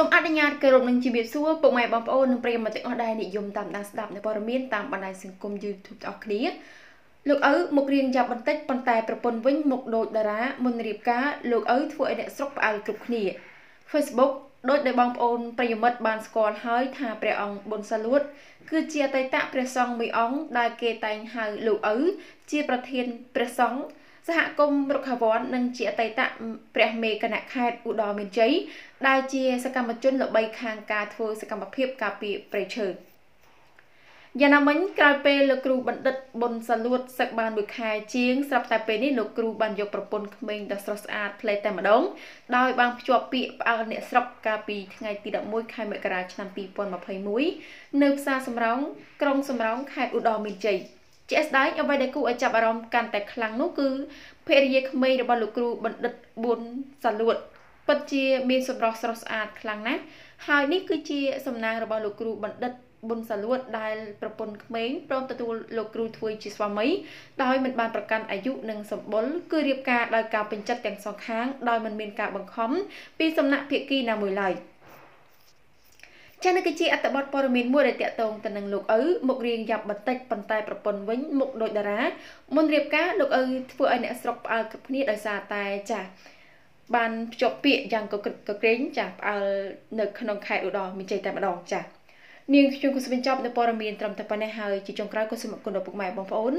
សូមអនុញ្ញាតគោរពនឹងជំរាបសួរពុកម៉ែបងប្អូននិងប្រិយមិត្តទាំងអស់ដែលនិយមតាមដានស្ដាប់នៅព័ត៌មានតាមបណ្ដាញសង្គម YouTube ទាំងអស់គ្នាលោកឪមុខរៀងយ៉ាប់បន្តិចប៉ុន្តែប្រពន្ធវិញមុខដូចតារាមុនរៀបការលោកឪធ្វើឲ្យអ្នកស្រុកផ្អើលគ្រប់គ្នា Facebook ដោយដែលបងប្អូនប្រិយមិត្តបានស្គាល់ហើយ ថាព្រះអង្គប៊ុនសាលួតគឺជាអតីតព្រះសង្ឃមួយអង្គដែលគេតែងហៅលោកឪជាប្រធានព្រះសង្ឃសហគមន៍រុក្ខាវ័ននិងជាអតីតព្រះមេគណៈខេត្តឧត្តរមានជ័យដែលជាសកម្មជនល្បីខាងការធ្វើសកម្មភាពការពារព្រៃឈើយ៉ាងណាមិញក្រោយពេលលោកគ្រូបណ្ឌិតប៊ុនសាលួតសឹកបានមួយខែជាងស្រាប់តែពេលនេះលោកគ្រូបានយកប្រពន្ធក្មេងដ៏ស្រស់ស្អាតផ្លេតតែម្ដង ដោយបានភ្ជាប់ពាក្យផ្អើលអ្នកស្រុកកាលពីថ្ងៃទី11ខែមករាឆ្នាំ2021នៅផ្សារសំរោងក្រុងសំរោងខេត្តឧត្តរមានជ័យ។ជាស្ដែងអ្វីដែលគួរឲ្យចាប់អារម្មណ៍កាន់តែខ្លាំងនោះគឺភរិយាក្មេងរបស់លោកគ្រូបណ្ឌិតប៊ុនសាលួតពិតជាមានសម្រស់ស្រស់ស្អាតខ្លាំងណាស់ហើយនេះគឺជាសំណាងរបស់លោកគ្រូបណ្ឌិតប៊ុនសាលួតដែលប្រពន្ធក្មេងព្រមទទួលលោកគ្រូធ្វើជាស្វាមី ដោយមិនបានប្រកាន់អាយុនិងសម្បុរគឺរៀបការដោយការពេញចិត្តទាំងសងខាងដោយមិនមានការបង្ខំពីសំណាក់ភាគីណាមួយឡើយ។ចានេះគឺជាអត្តបទព័ត៌មានមួយដែលតាក់ទងទៅនឹងលោកឪមករៀងយ៉ាប់បន្តិចប៉ុន្តែប្រពន្ធវិញមកដូចតារាមុនរៀបការលោកឪធ្វើឲ្យអ្នកស្រុកផ្អើលគ្រប់គ្នាដោយសារតែចាបានភ្ជាប់ពាក្យយ៉ាងកក្រឹកកក្រែងចាផ្អើលនៅក្នុងខេត្តឧត្តរមានជ័យតែម្ដងចានាងខ្ញុំក៏សូមបញ្ចប់នៅព័ត៌មានត្រឹមតែប៉ុណ្ណេះហើយជាចុងក្រោយក៏សូមអរគុណដល់ពុកម៉ែបងប្អូន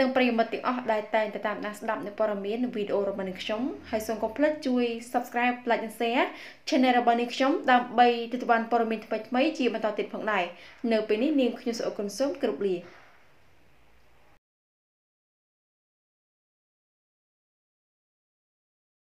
និងប្រិយមិត្តទាំងអស់ដែលតែងតែតាមដានស្ដាប់នៅព័ត៌មាននិងវីដេអូរបស់នាងខ្ញុំហើយសូមកុំភ្លេចជួយ Subscribe Like និង Share Channel របស់នាងខ្ញុំដើម្បីទទួលបានព័ត៌មានថ្មីៗជាបន្តទៀតផងដែរនៅពេលនេះនាងខ្ញុំសូមអរគុណសូមគោរពលា